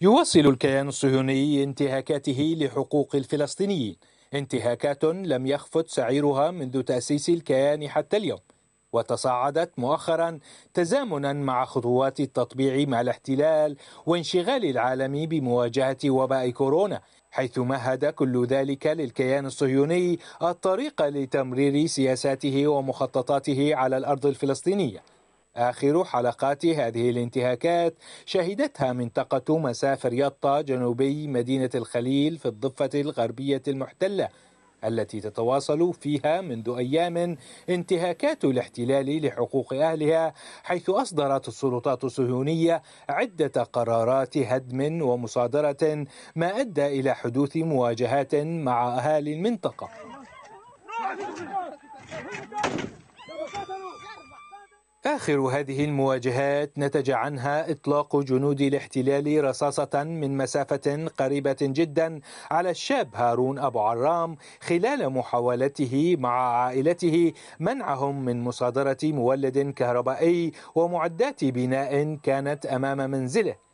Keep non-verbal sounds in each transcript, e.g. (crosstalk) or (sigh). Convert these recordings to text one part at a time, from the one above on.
يواصل الكيان الصهيوني انتهاكاته لحقوق الفلسطينيين انتهاكات لم يخفت سعيرها منذ تأسيس الكيان حتى اليوم وتصاعدت مؤخرا تزامنا مع خطوات التطبيع مع الاحتلال وانشغال العالم بمواجهة وباء كورونا حيث مهد كل ذلك للكيان الصهيوني الطريق لتمرير سياساته ومخططاته على الأرض الفلسطينية آخر حلقات هذه الانتهاكات شهدتها منطقة مسافر يطا جنوبي مدينة الخليل في الضفة الغربية المحتلة التي تتواصل فيها منذ ايام انتهاكات الاحتلال لحقوق اهلها حيث اصدرت السلطات الصهيونيه عده قرارات هدم ومصادره ما ادى الى حدوث مواجهات مع اهالي المنطقه (laughs) آخر هذه المواجهات نتج عنها إطلاق جنود الاحتلال رصاصة من مسافة قريبة جدا على الشاب هارون أبو عرام خلال محاولته مع عائلته منعهم من مصادرة مولد كهربائي ومعدات بناء كانت أمام منزله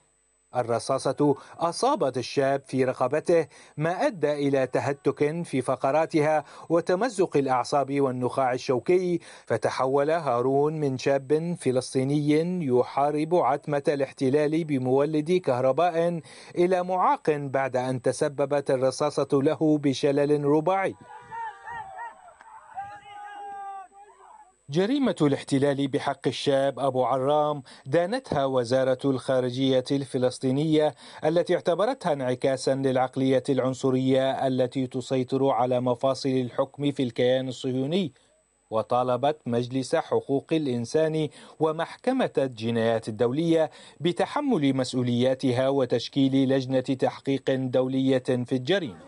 الرصاصة أصابت الشاب في رقبته ما أدى إلى تهتك في فقراتها وتمزق الأعصاب والنخاع الشوكي فتحول هارون من شاب فلسطيني يحارب عتمة الاحتلال بمولد كهرباء إلى معاق بعد أن تسببت الرصاصة له بشلل رباعي جريمة الاحتلال بحق الشاب أبو عرام دانتها وزارة الخارجية الفلسطينية التي اعتبرتها انعكاسا للعقلية العنصرية التي تسيطر على مفاصل الحكم في الكيان الصهيوني وطالبت مجلس حقوق الانسان ومحكمه الجنايات الدوليه بتحمل مسؤولياتها وتشكيل لجنه تحقيق دوليه في الجريمه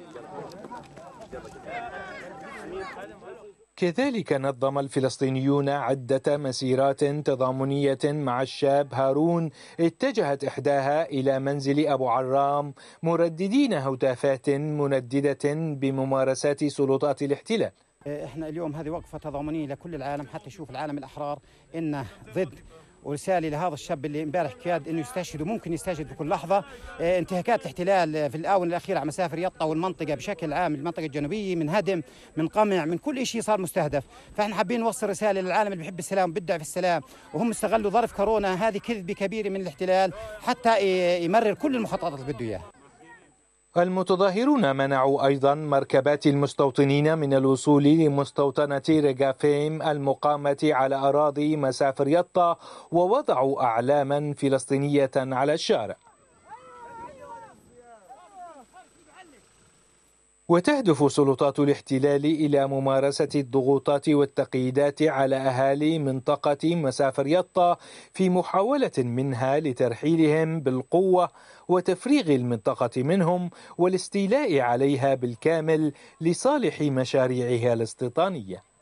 كذلك نظم الفلسطينيون عدة مسيرات تضامنية مع الشاب هارون اتجهت إحداها إلى منزل أبو عرام مرددين هتافات منددة بممارسات سلطات الاحتلال احنا اليوم هذه وقفة تضامنية لكل العالم حتى يشوف العالم الأحرار إنه ضد ورساله لهذا الشاب اللي امبارح كاد انه يستشهد وممكن يستشهد بكل لحظه آه، انتهاكات الاحتلال في الاونه الاخيره على مسافر يطا والمنطقه بشكل عام المنطقه الجنوبيه من هدم من قمع من كل شيء صار مستهدف فاحنا حابين نوصل رساله للعالم اللي بحب السلام وبدع في السلام وهم استغلوا ظرف كورونا هذه كذبه كبيره من الاحتلال حتى يمرر كل المخططات اللي بده اياها المتظاهرون منعوا أيضا مركبات المستوطنين من الوصول لمستوطنة ريغافيم المقامة على أراضي مسافر يطا ووضعوا أعلاما فلسطينية على الشارع وتهدف سلطات الاحتلال إلى ممارسة الضغوطات والتقييدات على أهالي منطقة مسافر يطا في محاولة منها لترحيلهم بالقوة وتفريغ المنطقة منهم والاستيلاء عليها بالكامل لصالح مشاريعها الاستيطانية